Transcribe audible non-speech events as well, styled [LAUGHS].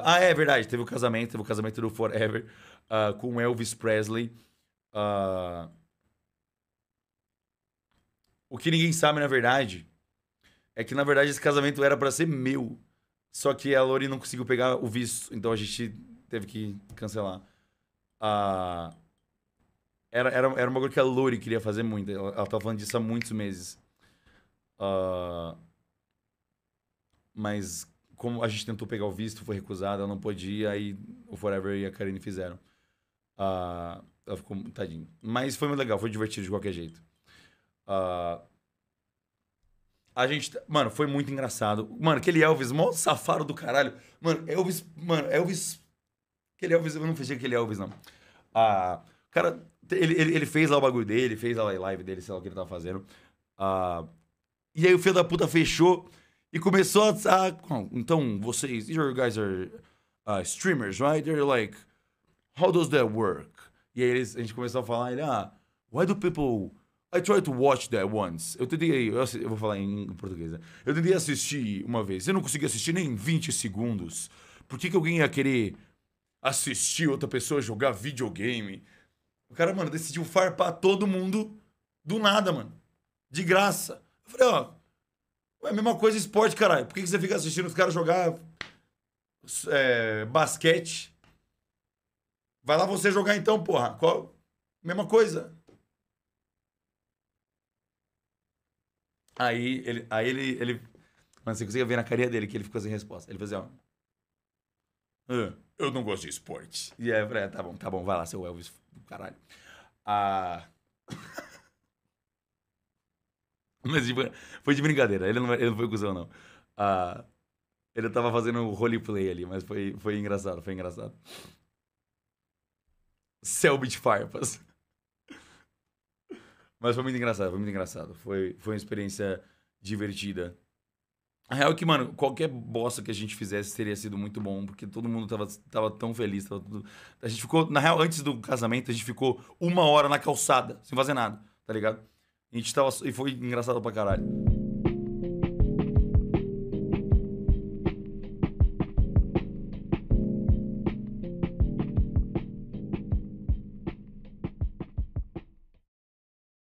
Ah, ah, é verdade, teve o um casamento, teve o um casamento do Forever uh, com Elvis Presley. Uh, o que ninguém sabe, na verdade, é que na verdade esse casamento era para ser meu. Só que a Lori não conseguiu pegar o visto, então a gente teve que cancelar. Uh, era, era, era uma coisa que a Lori queria fazer muito. Ela, ela tava falando disso há muitos meses. Uh, mas como a gente tentou pegar o visto, foi recusada, não podia, aí o Forever e a Karine fizeram. Uh, ela ficou tadinho. Mas foi muito legal, foi divertido de qualquer jeito. Uh, a gente. Mano, foi muito engraçado. Mano, aquele Elvis, mó safado do caralho. Mano, Elvis. Mano, Elvis. Aquele Elvis. Eu não fechei aquele Elvis, não. Ah, cara, ele, ele, ele, fez lá o bagulho dele, fez lá a live dele, sei lá o que ele tava fazendo. Ah, e aí o filho da puta fechou e começou a. então, vocês. You guys are uh, streamers, right? They're like, how does that work? E aí eles, a gente começou a falar, ele, ah, why do people. I tried to watch that once. Eu tentei. Eu, eu vou falar em português, né? Eu tentei assistir uma vez. Eu não consegui assistir nem 20 segundos. Por que, que alguém ia querer assistir outra pessoa jogar videogame? O cara, mano, decidiu farpar todo mundo do nada, mano. De graça. Eu falei, ó. Oh, é a mesma coisa esporte, caralho. Por que, você fica assistindo os caras jogar é, basquete? Vai lá você jogar então, porra. Qual? Mesma coisa. Aí ele. Aí ele, ele... Mas você conseguia ver na carinha dele que ele ficou sem resposta. Ele fazia, ó. eu não gosto de esporte. E aí eu falei, é, tá bom, tá bom, vai lá, seu Elvis, caralho. Ah. [LAUGHS] Mas tipo, foi de brincadeira, ele não, ele não foi cuzão, não. Ah, ele tava fazendo um roleplay ali, mas foi, foi engraçado, foi engraçado. Selbit Farpas. Mas foi muito engraçado, foi muito engraçado. Foi, foi uma experiência divertida. A real é que, mano, qualquer bosta que a gente fizesse teria sido muito bom, porque todo mundo tava, tava tão feliz. Tava tudo... A gente ficou, na real, antes do casamento, a gente ficou uma hora na calçada, sem fazer nada, tá ligado? gente tava. E foi engraçado pra caralho.